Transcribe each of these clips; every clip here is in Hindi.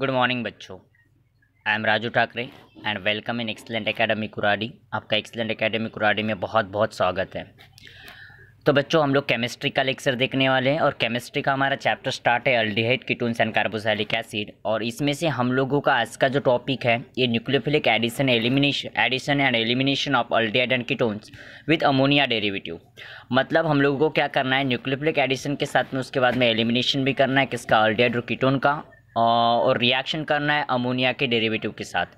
गुड मॉर्निंग बच्चों I am Raju Thakre and welcome in excellent academy Kuradi आपका एक्सलेंट एकेडमी कुराडी में बहुत बहुत स्वागत है तो बच्चों हम लोग केमिस्ट्री का लेक्चर देखने वाले हैं और केमिस्ट्री का हमारा चैप्टर स्टार्ट है aldehyde ketones and carboxylic acid और इसमें से हम लोगों का आज का जो टॉपिक है ये nucleophilic addition elimination addition and elimination of aldehyde and ketones with ammonia derivative मतलब हम लोगों को क्या करना है न्यूक्लियोफिलिक एडिशन के साथ में उसके बाद में एलिमिनेशन भी करना है किसका अल्डिहाइड और किटोन का और रिएक्शन करना है अमोनिया के डेरिवेटिव के साथ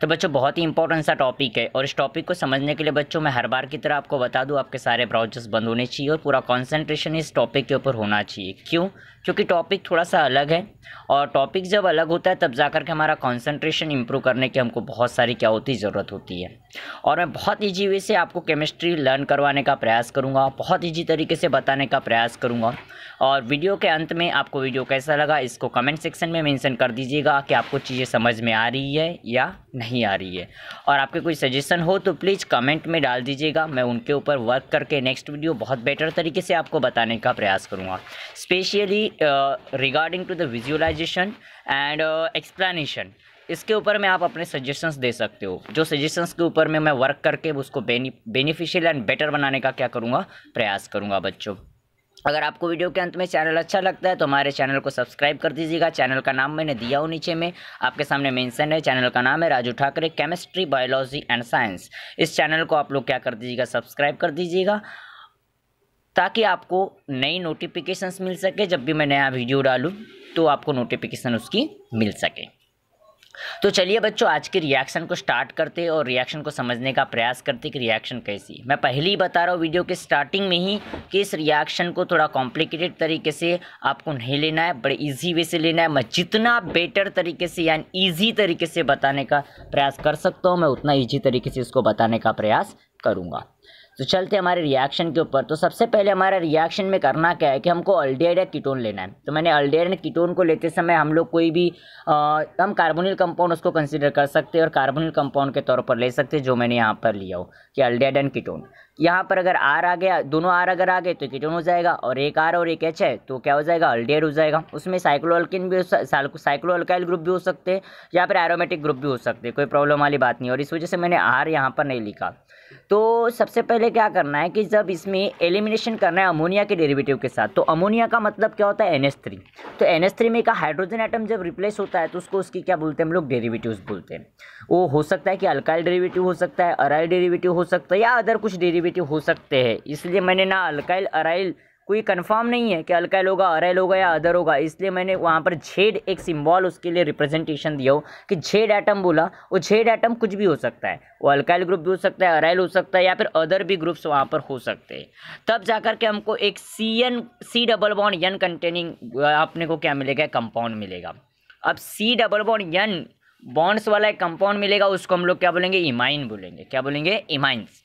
तो बच्चों बहुत ही इंपॉर्टेंट सा टॉपिक है और इस टॉपिक को समझने के लिए बच्चों मैं हर बार की तरह आपको बता दूँ आपके सारे ब्राउजर्स बंद होने चाहिए और पूरा कॉन्सेंट्रेशन इस टॉपिक के ऊपर होना चाहिए क्यों क्योंकि टॉपिक थोड़ा सा अलग है और टॉपिक जब अलग होता है तब जाकर के हमारा कॉन्सेंट्रेशन इंप्रूव करने की हमको बहुत सारी क्या होती ज़रूरत होती है और मैं बहुत ईजी वे से आपको केमिस्ट्री लर्न करवाने का प्रयास करूँगा बहुत ईजी तरीके से बताने का प्रयास करूँगा और वीडियो के अंत में आपको वीडियो कैसा लगा इसको कमेंट सेक्शन में मैंशन कर दीजिएगा कि आपको चीज़ें समझ में आ रही है या नहीं नहीं आ रही है और आपके कोई सजेशन हो तो प्लीज़ कमेंट में डाल दीजिएगा मैं उनके ऊपर वर्क करके नेक्स्ट वीडियो बहुत बेटर तरीके से आपको बताने का प्रयास करूँगा specially regarding to the visualisation and explanation इसके ऊपर मैं आप अपने सजेशंस दे सकते हो जो सजेशंस के ऊपर में मैं वर्क करके उसको बेनिफिशियल एंड बेटर बनाने का क्या करूँगा प्रयास करूँगा बच्चों अगर आपको वीडियो के अंत में चैनल अच्छा लगता है तो हमारे चैनल को सब्सक्राइब कर दीजिएगा चैनल का नाम मैंने दिया हूँ नीचे में आपके सामने मेंशन है चैनल का नाम है Raju Thakre chemistry biology and science इस चैनल को आप लोग क्या कर दीजिएगा सब्सक्राइब कर दीजिएगा ताकि आपको नई नोटिफिकेशंस मिल सके जब भी मैं नया वीडियो डालूँ तो आपको नोटिफिकेशन उसकी मिल सके तो चलिए बच्चों आज के रिएक्शन को स्टार्ट करते और रिएक्शन को समझने का प्रयास करते कि रिएक्शन कैसी मैं पहले ही बता रहा हूँ वीडियो के स्टार्टिंग में ही कि इस रिएक्शन को थोड़ा कॉम्प्लिकेटेड तरीके से आपको नहीं लेना है बड़े ईजी वे से लेना है मैं जितना बेटर तरीके से यानी ईजी तरीके से बताने का प्रयास कर सकता हूँ मैं उतना ईजी तरीके से इसको बताने का प्रयास करूँगा तो चलते हमारे रिएक्शन के ऊपर तो सबसे पहले हमारा रिएक्शन में करना क्या है कि हमको अल्डेयर या कीटोन लेना है तो मैंने अल्डेयर एंड कीटोन को लेते समय हम लोग कोई भी आ, हम कार्बोनिल कंपाउंड उसको कंसिडर कर सकते हैं और कार्बोनिल कंपाउंड के तौर पर ले सकते जो मैंने यहाँ पर लिया हो कि अल्डेयर एंड कीटोन यहाँ पर अगर आर आ गया दोनों आर अगर आ गए तो किटोन हो जाएगा और एक आर और एक एच है तो क्या हो जाएगा अल्डेयर हो जाएगा उसमें साइक्लोअल्किन भी साइक्लोअल्काइल ग्रुप भी हो सकते हैं या फिर एरोमेटिक ग्रुप भी हो सकते हैं कोई प्रॉब्लम वाली बात नहीं और इस वजह से मैंने आर यहाँ पर नहीं लिखा तो सबसे पहले क्या करना है कि जब इसमें एलिमिनेशन करना है अमोनिया के डेरिवेटिव के साथ तो अमोनिया का मतलब क्या होता है एन तो एन में का हाइड्रोजन आइटम जब रिप्लेस होता है तो उसको उसकी क्या बोलते हैं हम लोग डेरिवेटिव्स बोलते हैं वो हो सकता है कि अल्काइल डेरीवेटिव हो सकता है अराइल डेरीवेटिव हो सकता है या अदर कुछ डेरीवेटिव एक्टिविटी हो सकते हैं इसलिए मैंने ना अल्काइल अराइल कोई कंफर्म नहीं है कि अल्काइल होगा अराइल होगा या अदर होगा इसलिए मैंने वहाँ पर झेड एक सिम्बॉल उसके लिए रिप्रेजेंटेशन दिया हो कि झेड एटम बोला वो झेड एटम कुछ भी हो सकता है वो अल्काइल ग्रुप भी हो सकता है अराइल हो सकता है या फिर अदर भी ग्रुप्स वहाँ पर हो सकते हैं तब जाकर के हमको एक C N C double bond N containing अपने को क्या मिलेगा कंपाउंड मिलेगा अब C double bond N bonds वाला एक कंपाउंड मिलेगा उसको हम लोग क्या बोलेंगे इमाइन बोलेंगे क्या बोलेंगे इमाइंस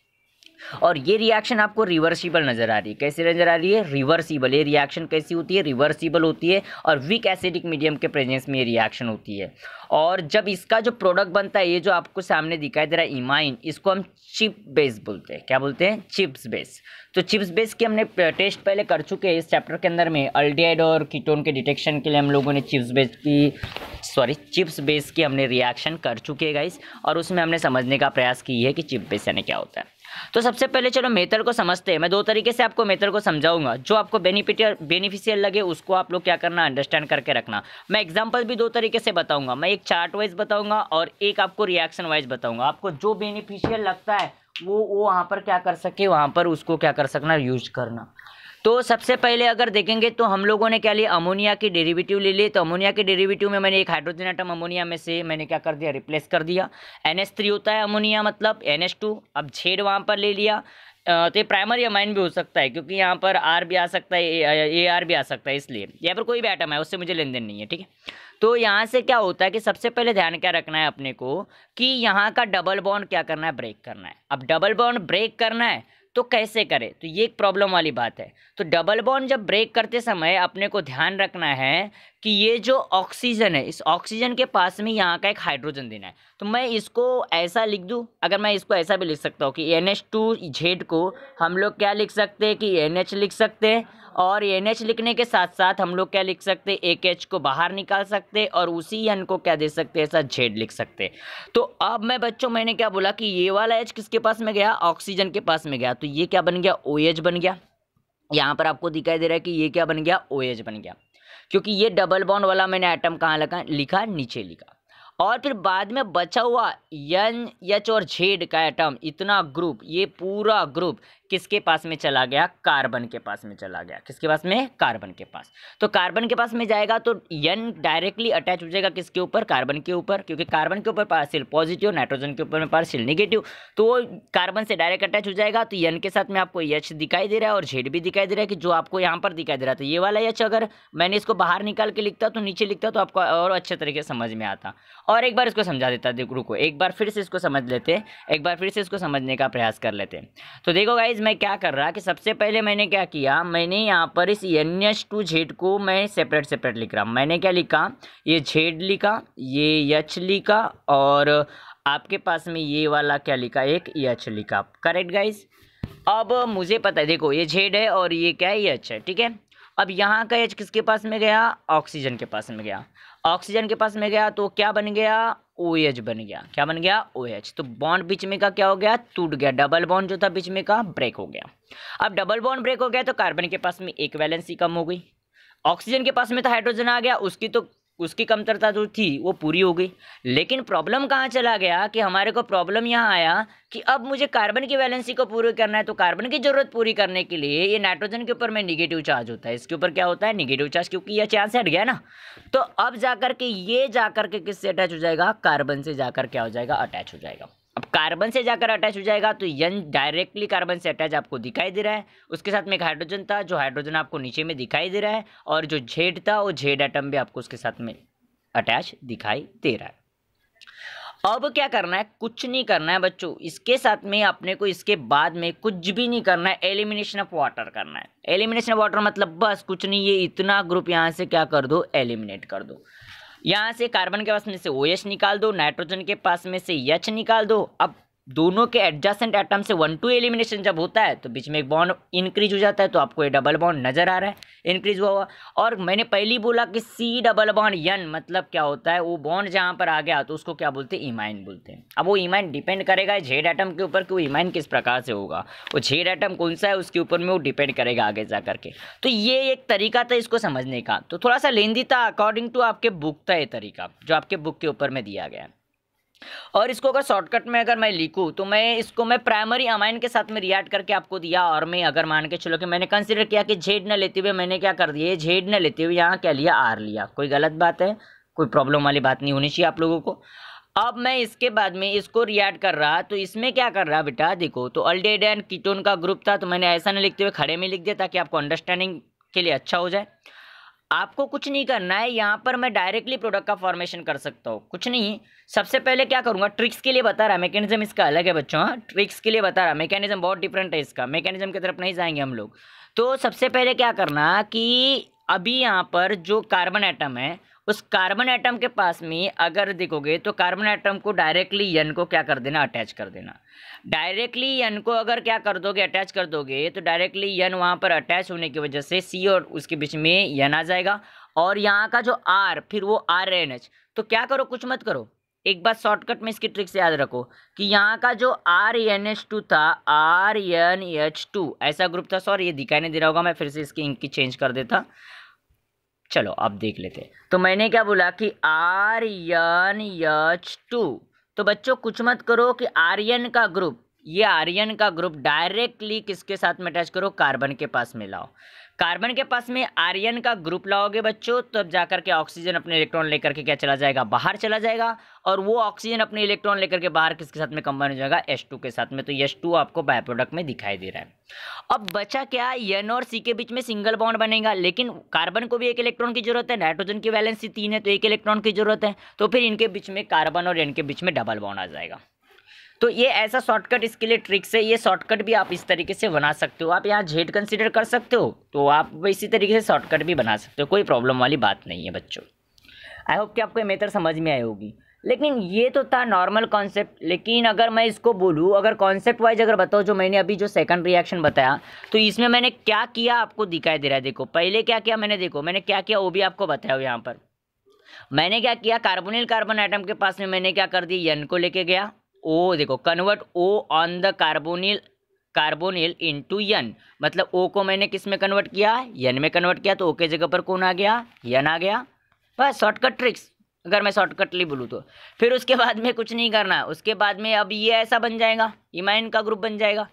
और ये रिएक्शन आपको रिवर्सिबल नज़र आ रही है कैसे नज़र आ रही है रिवर्सिबल ये रिएक्शन कैसी होती है रिवर्सिबल होती है और वीक एसिडिक मीडियम के प्रेजेंस में ये रिएक्शन होती है और जब इसका जो प्रोडक्ट बनता है ये जो आपको सामने दिखाई दे रहा है इमाइन इसको हम चिप बेस बोलते हैं क्या बोलते हैं चिप्स बेस तो चिप्स बेस की हमने टेस्ट पहले कर चुके हैं इस चैप्टर के अंदर में अल्डियाड और कीटोन के डिटेक्शन के लिए हम लोगों ने चिप्स बेस की सॉरी चिप्स बेस की हमने रिएक्शन कर चुके हैं गाइस और उसमें हमने समझने का प्रयास की है कि चिप बेस यानी क्या होता है तो सबसे पहले चलो मेथड को समझते हैं मैं दो तरीके से आपको मेथड को समझाऊंगा जो आपको बेनिफिटियर बेनिफिशियल लगे उसको आप लोग क्या करना अंडरस्टैंड करके रखना मैं एग्जाम्पल भी दो तरीके से बताऊंगा मैं एक चार्ट वाइज बताऊंगा और एक आपको रिएक्शन वाइज बताऊंगा आपको जो बेनिफिशियल लगता है वो वो वहाँ पर क्या कर सके वहाँ पर उसको क्या कर सकना यूज करना तो सबसे पहले अगर देखेंगे तो हम लोगों ने क्या लिया अमोनिया की डेरिवेटिव ले लिए तो अमोनिया के डेरिवेटिव में मैंने एक हाइड्रोजन आइटम अमोनिया में से मैंने क्या कर दिया रिप्लेस कर दिया एन होता है अमोनिया मतलब एन अब छेड वहाँ पर ले लिया तो ये प्राइमरी अमाइन भी हो सकता है क्योंकि यहाँ पर आर भी आ सकता है ए आर भी आ सकता है इसलिए यहाँ पर कोई भी आइटम है उससे मुझे लेन देन नहीं है ठीक है तो यहाँ से क्या होता है कि सबसे पहले ध्यान क्या रखना है अपने को कि यहाँ का डबल बॉन्ड क्या करना है ब्रेक करना है अब डबल बॉन्ड ब्रेक करना है तो कैसे करें तो ये एक प्रॉब्लम वाली बात है तो डबल बॉन्ड जब ब्रेक करते समय अपने को ध्यान रखना है कि ये जो ऑक्सीजन है इस ऑक्सीजन के पास में यहाँ का एक हाइड्रोजन देना है तो मैं इसको ऐसा लिख दूँ अगर मैं इसको ऐसा भी लिख सकता हूँ कि एन एच टू झेड को हम लोग क्या लिख सकते हैं कि एन एच लिख सकते हैं और एन एच लिखने के साथ साथ हम लोग क्या लिख सकते हैं एक एच को बाहर निकाल सकते और उसी एन को क्या दे सकते हैं ऐसा झेड लिख सकते तो अब मैं बच्चों मैंने क्या बोला कि ये वाला एच किसके पास में गया ऑक्सीजन के पास में गया तो ये क्या बन गया ओ एच बन गया यहाँ पर आपको दिखाई दे रहा है कि ये क्या बन गया ओ एच बन गया क्योंकि ये डबल बॉन्ड वाला मैंने आइटम कहाँ लगा लिखा नीचे लिखा और फिर बाद में बचा हुआ एन एच और झेड का आइटम इतना ग्रुप ये पूरा ग्रुप किसके पास में चला गया कार्बन के पास में चला गया किसके पास में कार्बन के पास तो कार्बन के पास में जाएगा तो यन डायरेक्टली अटैच हो जाएगा किसके ऊपर कार्बन के ऊपर क्योंकि कार्बन के ऊपर पार्सिल पॉजिटिव नाइट्रोजन के ऊपर में पार्सिल निगेटिव तो वो कार्बन से डायरेक्ट अटैच हो जाएगा तो यन के साथ में आपको यच दिखाई दे रहा है और झेड भी दिखाई दे रहा है कि जो आपको यहाँ पर दिखाई दे रहा था तो ये वाला यच अगर मैंने इसको बाहर निकाल के लिखता तो नीचे लिखता तो आपको और अच्छे तरीके से समझ में आता और एक बार इसको समझा देता रुको एक बार फिर से इसको समझ लेते एक बार फिर से इसको समझने का प्रयास कर लेते तो देखो गाइज मैं क्या कर रहा कि सबसे पहले मैंने क्या किया मैंने यहाँ पर इस एन एच टू झेड को मैं सेपरेट सेपरेट लिख रहा मैंने क्या लिखा ये झेड लिखा ये यच लिखा और आपके पास में ये वाला क्या लिखा एक यच लिखा करेक्ट गाइज अब मुझे पता है देखो ये झेड है और ये क्या है यच है ठीक है अब यहाँ का एच किसके पास में गया ऑक्सीजन के पास में गया ऑक्सीजन के पास में गया तो क्या बन गया ओ OH बन गया क्या बन गया ओ OH. तो बॉन्ड बीच में का क्या हो गया टूट गया डबल बॉन्ड जो था बीच में का ब्रेक हो गया अब डबल बॉन्ड ब्रेक हो गया तो कार्बन के पास में एक वैलेंसी कम हो गई ऑक्सीजन के पास में तो हाइड्रोजन आ गया उसकी तो उसकी कमतरता जो थी वो पूरी हो गई लेकिन प्रॉब्लम कहाँ चला गया कि हमारे को प्रॉब्लम यहाँ आया कि अब मुझे कार्बन की वैलेंसी को पूरी करना है तो कार्बन की ज़रूरत पूरी करने के लिए ये नाइट्रोजन के ऊपर में निगेटिव चार्ज होता है इसके ऊपर क्या होता है निगेटिव चार्ज क्योंकि यह चार्ज हट गया ना तो अब जा के ये जा के किससे अटैच हो जाएगा कार्बन से जा के क्या हो जाएगा अटैच हो जाएगा अब कार्बन से जाकर अटैच हो जाएगा तो यन डायरेक्टली कार्बन से अटैच आपको दिखाई दे रहा है उसके साथ में एक हाइड्रोजन था जो हाइड्रोजन आपको नीचे में दिखाई दे रहा है और जो झेड था वो झेड एटम भी आपको उसके साथ में अटैच दिखाई दे रहा है अब क्या करना है कुछ नहीं करना है बच्चों इसके साथ में अपने को इसके बाद में कुछ भी नहीं करना है एलिमिनेशन ऑफ वाटर करना है एलिमिनेशन ऑफ वाटर मतलब बस कुछ नहीं ये इतना ग्रुप यहाँ से क्या कर दो एलिमिनेट कर दो यहाँ से कार्बन के पास में से ओ OH निकाल दो नाइट्रोजन के पास में से यच निकाल दो अब दोनों के एडजस्टेंट एटम से वन टू एलिमिनेशन जब होता है तो बीच में एक बॉन्ड इंक्रीज हो जाता है तो आपको ये डबल बॉन्ड नजर आ रहा है इंक्रीज हुआ हुआ और मैंने पहली बोला कि सी डबल बॉन्ड यन मतलब क्या होता है वो बॉन्ड जहाँ पर आ गया तो उसको क्या बोलते हैं ईमाइन बोलते हैं अब वो ईमाइन डिपेंड करेगा झेड आइटम के ऊपर कि वो ईमाइन किस प्रकार से होगा वो झेड आइटम कौन सा है उसके ऊपर में वो डिपेंड करेगा आगे जा करके तो ये एक तरीका था इसको समझने का तो थोड़ा सा लेंदी था अकॉर्डिंग टू आपके बुक था ये तरीका जो आपके बुक के ऊपर में दिया गया है और इसको अगर शॉर्टकट में अगर मैं लिखूँ तो मैं इसको मैं प्राइमरी अमाइन के साथ में रियाड करके आपको दिया और मैं अगर मान के चलो कि मैंने कंसिडर किया कि झेड न लेते हुए मैंने क्या कर दिया झेड न लेते हुए यहाँ क्या लिया आर लिया कोई गलत बात है कोई प्रॉब्लम वाली बात नहीं होनी चाहिए आप लोगों को अब मैं इसके बाद में इसको रियाड कर रहा तो इसमें क्या कर रहा बेटा देखो तो अल्डेड एंड कीटोन का ग्रुप था तो मैंने ऐसा नहीं लिखते हुए खड़े में लिख दिया ताकि आपको अंडरस्टैंडिंग के लिए अच्छा हो जाए आपको कुछ नहीं करना है यहाँ पर मैं डायरेक्टली प्रोडक्ट का फॉर्मेशन कर सकता हूँ कुछ नहीं सबसे पहले क्या करूँगा ट्रिक्स के लिए बता रहा है मैकेनिज्म इसका अलग है बच्चों ट्रिक्स हाँ। के लिए बता रहा है मैकेनिज्म बहुत डिफरेंट है इसका मैकेनिज्म की तरफ नहीं जाएंगे हम लोग तो सबसे पहले क्या करना कि अभी यहाँ पर जो कार्बन आइटम है उस कार्बन एटम के पास में अगर देखोगे तो कार्बन एटम को डायरेक्टली यन को क्या कर देना अटैच कर देना डायरेक्टली यन को अगर क्या कर दोगे अटैच कर दोगे तो डायरेक्टली यन वहाँ पर अटैच होने की वजह से सी और उसके बीच में यन आ जाएगा और यहाँ का जो आर फिर वो आर एन एच तो क्या करो कुछ मत करो एक बार शॉर्टकट में इसकी ट्रिक से याद रखो कि यहाँ का जो आर एन एच टू था आर एन एच टू ऐसा ग्रुप था सॉरी ये दिखाई नहीं दे रहा होगा मैं फिर से इसकी इंक की चेंज कर देता चलो अब देख लेते हैं तो मैंने क्या बोला कि आर एन एच टू तो बच्चों कुछ मत करो कि आर्यन का ग्रुप ये आर्यन का ग्रुप डायरेक्टली किसके साथ में अटैच करो कार्बन के पास मिलाओ कार्बन के पास में आर्यन का ग्रुप लाओगे बच्चों तब अब जाकर के ऑक्सीजन अपने इलेक्ट्रॉन लेकर के क्या चला जाएगा बाहर चला जाएगा और वो ऑक्सीजन अपने इलेक्ट्रॉन लेकर के बाहर किसके साथ में कंबाइन हो जाएगा एस के साथ में तो एस आपको बाय प्रोडक्ट में दिखाई दे रहा है अब बचा क्या एन और सी के बीच में सिंगल बॉन्ड बनेगा लेकिन कार्बन को भी एक इलेक्ट्रॉन की जरूरत है नाइट्रोजन की वैलेंसी तीन है तो एक इलेक्ट्रॉन की जरूरत है तो फिर इनके बीच में कार्बन और एन के बीच में डबल बॉन्ड आ जाएगा तो ये ऐसा शॉर्टकट इसके लिए ट्रिक्स है ये शॉर्टकट भी आप इस तरीके से बना सकते हो आप यहाँ झेड कंसिडर कर सकते हो तो आप इसी तरीके से शॉर्टकट भी बना सकते हो कोई प्रॉब्लम वाली बात नहीं है बच्चों आई होप कि आपको ये मेथड समझ में आई होगी लेकिन ये तो था नॉर्मल कॉन्सेप्ट लेकिन अगर मैं इसको बोलूँ अगर कॉन्सेप्ट वाइज अगर बताऊँ जो मैंने अभी जो सेकंड रिएक्शन बताया तो इसमें मैंने क्या किया आपको दिखाई दे रहा है देखो पहले क्या किया मैंने देखो मैंने क्या किया वो भी आपको बताया यहाँ पर मैंने क्या किया कार्बोनिल कार्बन आइटम के पास में मैंने क्या कर दिया यन को लेके गया ओ देखो convert O on the carbonyl carbonyl into N मतलब ओ को मैंने किस में कन्वर्ट किया यन में कन्वर्ट किया तो ओ के जगह पर कौन आ गया यन आ गया बस शॉर्टकट ट्रिक्स अगर मैं शॉर्टकट ली बोलूँ तो फिर उसके बाद में कुछ नहीं करना है उसके बाद में अब ये ऐसा बन जाएगा इमाइन का ग्रुप बन जाएगा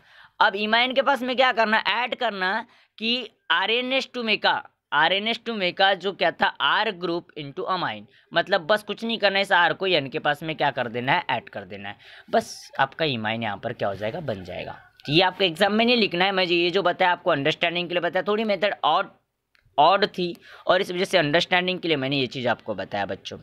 अब इमाइन के पास में क्या करना ऐड करना कि आर एन एस टू में का आर एन एस टू में जो क्या था आर ग्रुप टू अमाइन मतलब बस कुछ नहीं करना है इस आर को एन के पास में क्या कर देना है ऐड कर देना है बस आपका इमाइन यहाँ पर क्या हो जाएगा बन जाएगा तो ये आपको एग्जाम में नहीं लिखना है मैं ये जो बताया आपको अंडरस्टैंडिंग के लिए बताया थोड़ी मेथड ऑड ऑड थी और इस वजह से अंडरस्टैंडिंग के लिए मैंने ये चीज़ आपको बताया बच्चों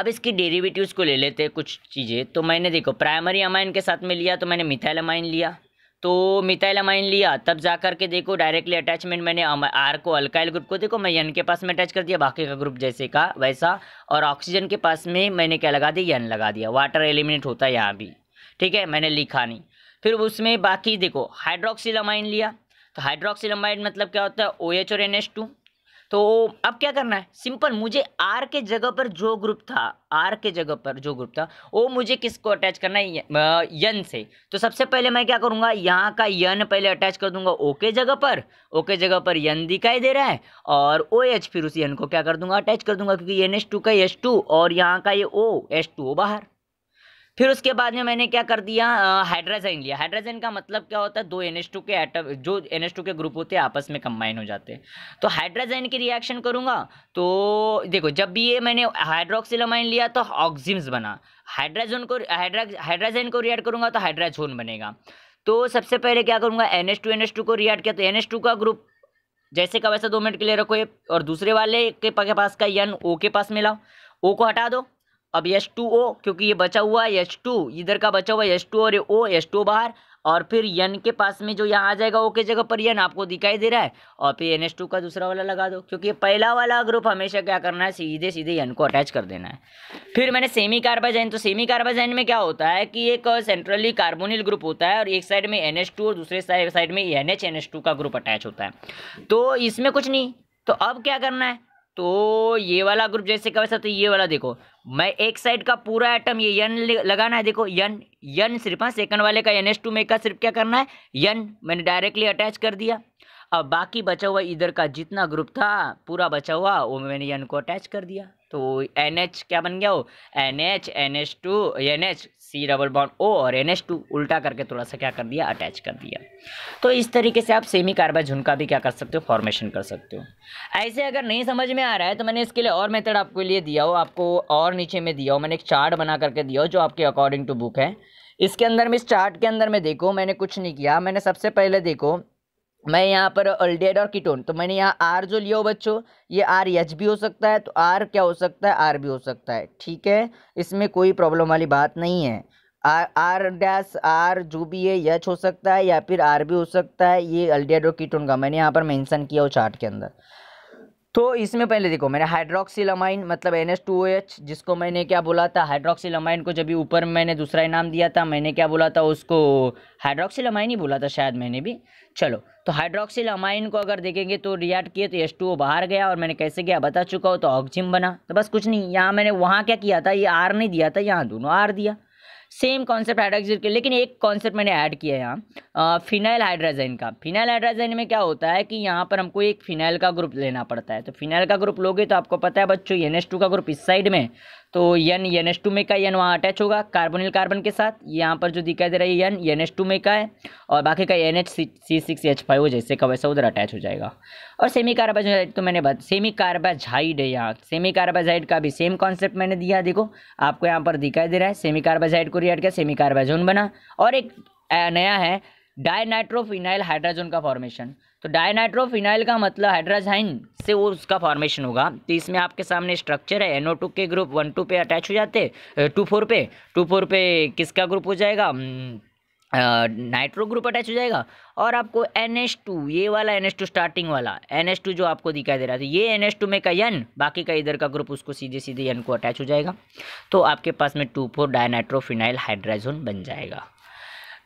अब इसकी डेरिवेटिव्स को ले लेते हैं कुछ चीज़ें तो मैंने देखो प्राइमरी अमाइन के साथ में लिया तो मैंने मिथाइल अमाइन लिया तो मिथाइल अमाइन लिया तब जा करके देखो डायरेक्टली अटैचमेंट मैंने आर को अल्काइल ग्रुप को देखो मैं यन के पास में अटैच कर दिया बाकी का ग्रुप जैसे का वैसा और ऑक्सीजन के पास में मैंने क्या लगा दिया यन लगा दिया वाटर एलिमिनेट होता है यहाँ भी ठीक है मैंने लिखा नहीं फिर उसमें बाकी देखो हाइड्रोक्सिल अमाइन लिया तो हाइड्रोक्सिल अमाइन मतलब क्या होता है ओ एच और एन एच टू तो अब क्या करना है सिंपल मुझे आर के जगह पर जो ग्रुप था आर के जगह पर जो ग्रुप था वो मुझे किसको अटैच करना है यन से तो सबसे पहले मैं क्या करूँगा यहाँ का यन पहले अटैच कर दूंगा ओके जगह पर ओके जगह पर यन दिखाई दे रहा है और ओ एच फिर उस यन को क्या कर दूंगा अटैच कर दूंगा क्योंकि एन एस टू का एस टू और यहाँ का ये ओ एस टू बाहर फिर उसके बाद में मैंने क्या कर दिया हाइड्रोजन लिया हाइड्रोजन का मतलब क्या होता है दो एन के एटम जो एन के ग्रुप होते हैं आपस में कंबाइन हो जाते हैं तो हाइड्रोजन की रिएक्शन करूँगा तो देखो जब भी ये मैंने हाइड्रोक्सिलोमाइन लिया तो ऑक्जिम्स बना हाइड्रोजन को हाइड्रोजन को रिएक्ट करूँगा तो हाइड्राजोन बनेगा तो सबसे पहले क्या करूँगा N S two N S two को रिएक्ट किया तो एन एस टू का ग्रुप जैसे का वैसा दो मिनट के लिए रखो ये और दूसरे वाले के पास का यन ओ के पास मिलाओ ओ को हटा दो अब एच टू ओ क्योंकि ये बचा हुआ है एच टू इधर का बचा हुआ एच टू और ये ओ एच टू बाहर और फिर यन के पास में जो यहाँ आ जाएगा ओ के जगह पर यन आपको दिखाई दे रहा है और फिर एन एस टू का दूसरा वाला लगा दो क्योंकि पहला वाला ग्रुप हमेशा क्या करना है सीधे सीधे यन को अटैच कर देना है फिर मैंने सेमी कार्बाजाइन तो सेमी कार्बाजाइन में क्या होता है कि एक सेंट्रली कार्बोनिल ग्रुप होता है और एक साइड में एन एस टू और दूसरे साइड में N H N S two का ग्रुप अटैच होता है तो इसमें कुछ नहीं तो अब क्या करना है तो ये वाला ग्रुप जैसे कह सकते तो ये वाला देखो मैं एक साइड का पूरा आइटम ये यन लगाना है देखो यन यन सिर्फ हाँ सेकंड वाले का एन एस टू में का सिर्फ क्या करना है यन मैंने डायरेक्टली अटैच कर दिया अब बाकी बचा हुआ इधर का जितना ग्रुप था पूरा बचा हुआ वो मैंने एन को अटैच कर दिया तो एन एच क्या बन गया वो N H N H two N H C double bond O और एन एच टू उल्टा करके थोड़ा सा क्या कर दिया अटैच कर दिया तो इस तरीके से आप सेमी कार्बाइड झुनका भी क्या कर सकते हो फॉर्मेशन कर सकते हो ऐसे अगर नहीं समझ में आ रहा है तो मैंने इसके लिए और मेथड आपके लिए दिया हो आपको और नीचे में दिया हो मैंने एक चार्ट बना करके दिया हो जो आपके अकॉर्डिंग टू बुक है इसके अंदर में इस चार्ट के अंदर में देखो मैंने कुछ नहीं किया मैंने सबसे पहले देखो मैं यहाँ पर अल्डेड और कीटोन तो मैंने यहाँ आर जो लिया हो बच्चों ये आर एच भी हो सकता है तो आर क्या हो सकता है आर भी हो सकता है ठीक है इसमें कोई प्रॉब्लम वाली बात नहीं है आर आर डैस आर जो भी है यच हो सकता है या फिर आर भी हो सकता है ये अल्डेड और कीटोन का मैंने यहाँ पर मैंसन किया हो चार्ट के अंदर तो इसमें पहले देखो मैंने हाइड्रोक्सीलमाइन मतलब एन जिसको मैंने क्या बोला था हाइड्रोक्सीलमाइन को जब भी ऊपर मैंने दूसरा नाम दिया था मैंने क्या बोला था उसको हाइड्रोक्सीलमाइन ही बोला था शायद मैंने भी चलो तो अमाइन को अगर देखेंगे तो रिएक्ट किए तो एस बाहर गया और मैंने कैसे गया बता चुका हो तो ऑक्जिम बना तो बस कुछ नहीं यहाँ मैंने वहाँ क्या किया था ये आर नहीं दिया था यहाँ दोनों आर दिया सेम कॉन्सेप्ट हाइड्रोक्सिल के लेकिन एक कॉन्सेप्ट मैंने ऐड किया है यहाँ फिनाइल हाइड्राजाइन का फिनाइल हाइड्राजाइन में क्या होता है कि यहाँ पर हमको एक फिनाइल का ग्रुप लेना पड़ता है तो फिनाइल का ग्रुप लोगे तो आपको पता है बच्चों एन का ग्रुप इस साइड में तो यन एन एस टू में का यन वहाँ अटैच होगा कार्बोनिल कार्बन के साथ यहाँ पर जो दिखाई दे रहा है यन एन एस टू में का है और बाकी का N H C six H five जैसे का वैसा उधर अटैच हो जाएगा और सेमी कार्बाजाइड तो मैंने बात सेमी कार्बाजाइड है यहाँ सेमी कार्बाजाइड का भी सेम कॉन्सेप्ट मैंने दिया देखो आपको यहाँ पर दिखाई दे रहा है सेमी कार्बाजाइड को क्लोरियाड का सेमी कार्बाजोन बना और एक नया है डायनाइट्रोफिनाइल हाइड्राजोन का फॉर्मेशन तो डायनाइट्रोफिनाइल का मतलब हाइड्राजाइन से वो उसका फॉर्मेशन होगा तो इसमें आपके सामने स्ट्रक्चर है एनओ टू के ग्रुप वन टू पे अटैच हो जाते टू फोर पे टू फोर पे किसका ग्रुप हो जाएगा हम्म, नाइट्रो ग्रुप अटैच हो जाएगा और आपको एन एस टू ये वाला एन एस टू स्टार्टिंग वाला एन टू जो आपको दिखाई दे रहा है तो ये एन एस टू में का यन बाकी का इधर का ग्रुप उसको सीधे सीधे यन को अटैच हो जाएगा तो आपके पास में टू फोर डायनाइट्रोफिनाइल हाइड्राइजोन बन जाएगा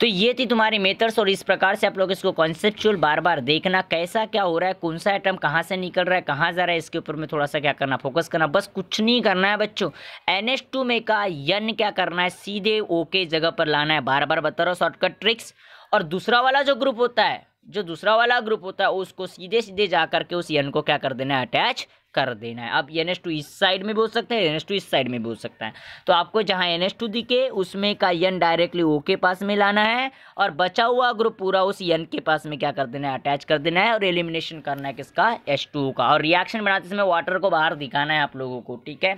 तो ये थी तुम्हारी मेथड्स और इस प्रकार से आप लोग इसको कॉन्सेप्चुअल बार बार देखना कैसा क्या हो रहा है कौन सा आइटम कहाँ से निकल रहा है कहाँ जा रहा है इसके ऊपर में थोड़ा सा क्या करना फोकस करना बस कुछ नहीं करना है बच्चों एन एस टू में का यन क्या करना है सीधे ओके जगह पर लाना है बार बार बता रहा हूँ शॉर्टकट ट्रिक्स और दूसरा वाला जो ग्रुप होता है जो दूसरा वाला ग्रुप होता है उसको सीधे सीधे जा करके उस यन को क्या कर देना है अटैच कर देना है आप एन एस टू इस साइड में भी हो सकता है एन एस टू इस साइड में भी हो सकता है तो आपको जहाँ एन एस टू दिखे उसमें का यन डायरेक्टली ओ के पास में लाना है और बचा हुआ ग्रुप पूरा उस यन के पास में क्या कर देना है अटैच कर देना है और एलिमिनेशन करना है किसका एस टू का और रिएक्शन बनाते समय वाटर को बाहर दिखाना है आप लोगों को ठीक है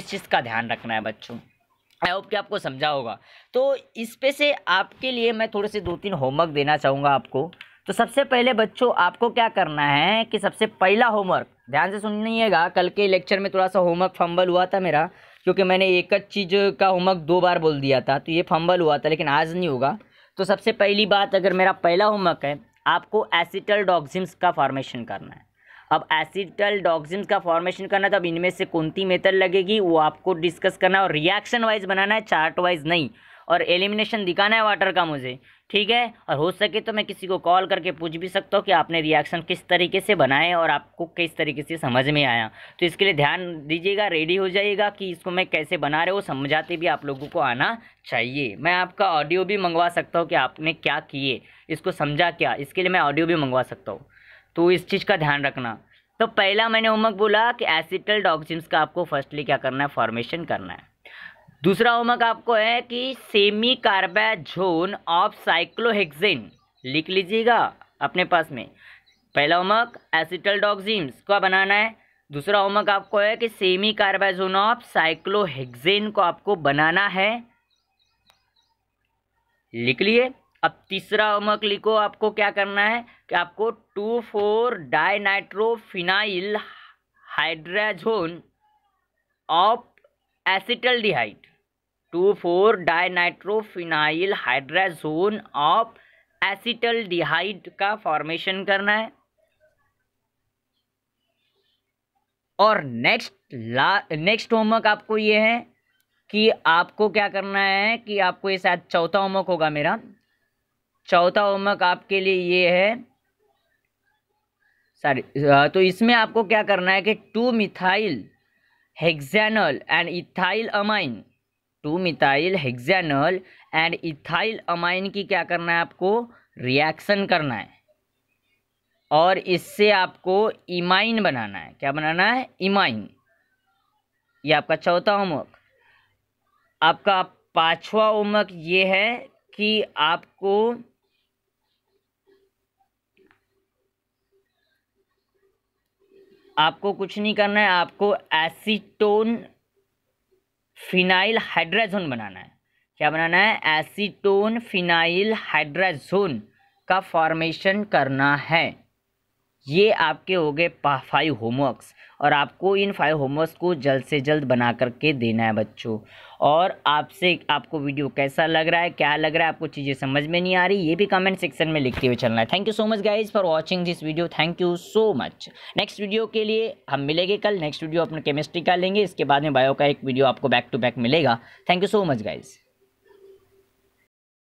इस चीज़ का ध्यान रखना है बच्चों आई होप कि आपको समझा होगा तो इस पे से आपके लिए मैं थोड़े से दो तीन होमवर्क देना चाहूँगा आपको तो सबसे पहले बच्चों आपको क्या करना है कि सबसे पहला होमवर्क ध्यान से सुनिएगा कल के लेक्चर में थोड़ा सा होमवर्क फंबल हुआ था मेरा क्योंकि मैंने एक चीज़ का होमवर्क दो बार बोल दिया था तो ये फंबल हुआ था लेकिन आज नहीं होगा तो सबसे पहली बात अगर मेरा पहला होमवर्क है आपको एसिटल डॉक्सिम्स का फॉर्मेशन करना है अब एसिटल डॉक्सिम्स का फॉर्मेशन करना तो अब इनमें से कौन सी मेथड लगेगी वो आपको डिस्कस करना है और रिएक्शन वाइज बनाना है चार्ट वाइज नहीं और एलिमिनेशन दिखाना है वाटर का मुझे ठीक है और हो सके तो मैं किसी को कॉल करके पूछ भी सकता हूँ कि आपने रिएक्शन किस तरीके से बनाए और आपको किस तरीके से समझ में आया तो इसके लिए ध्यान दीजिएगा रेडी हो जाइएगा कि इसको मैं कैसे बना रहे हो समझाते भी आप लोगों को आना चाहिए मैं आपका ऑडियो भी मंगवा सकता हूँ कि आपने क्या किए इसको समझा क्या इसके लिए मैं ऑडियो भी मंगवा सकता हूँ तो इस चीज़ का ध्यान रखना तो पहला मैंने होमवर्क बोला कि एसिटल डॉक्सिम्स का आपको फर्स्टली क्या करना है फॉर्मेशन करना है दूसरा होमवर्क आपको है कि सेमी कार्बाजोन ऑफ साइक्लोहेक्सेन लिख लीजिएगा अपने पास में पहला होमवर्क एसिटल डॉक्सिम्स का बनाना है दूसरा होमवर्क आपको है कि सेमी कार्बाजोन ऑफ साइक्लोहेक्सेन को आपको बनाना है लिख लिए अब तीसरा होमवर्क लिखो आपको क्या करना है कि आपको two four dinitrophenyl hydrazone of acetaldehyde two four dinitrophenyl hydrazone of acetaldehyde का फॉर्मेशन करना है और नेक्स्ट ला नेक्स्ट होमवर्क आपको ये है कि आपको क्या करना है कि आपको ये शायद चौथा होमवर्क होगा मेरा चौथा होमवर्क आपके लिए ये है सॉरी तो इसमें आपको क्या करना है कि two methyl hexanal and ethyl amine two methyl hexanal and ethyl amine की क्या करना है आपको रिएक्शन करना है और इससे आपको इमाइन बनाना है क्या बनाना है इमाइन ये आपका चौथा होमवर्क आपका पांचवा होमवर्क ये है कि आपको आपको कुछ नहीं करना है आपको एसीटोन फिनाइल हाइड्राजोन बनाना है क्या बनाना है एसीटोन फिनाइल हाइड्राजोन का फॉर्मेशन करना है ये आपके हो गए फाइव होमवर्क्स और आपको इन फाइव होमवर्क्स को जल्द से जल्द बना करके देना है बच्चों और आपसे आपको वीडियो कैसा लग रहा है क्या लग रहा है आपको चीज़ें समझ में नहीं आ रही ये भी कमेंट सेक्शन में लिखते हुए चलना है thank you so much guys for watching this video thank you so much next video के लिए हम मिलेंगे कल नेक्स्ट वीडियो अपने केमिस्ट्री का लेंगे इसके बाद में बायो का एक वीडियो आपको बैक टू बैक मिलेगा thank you so much guys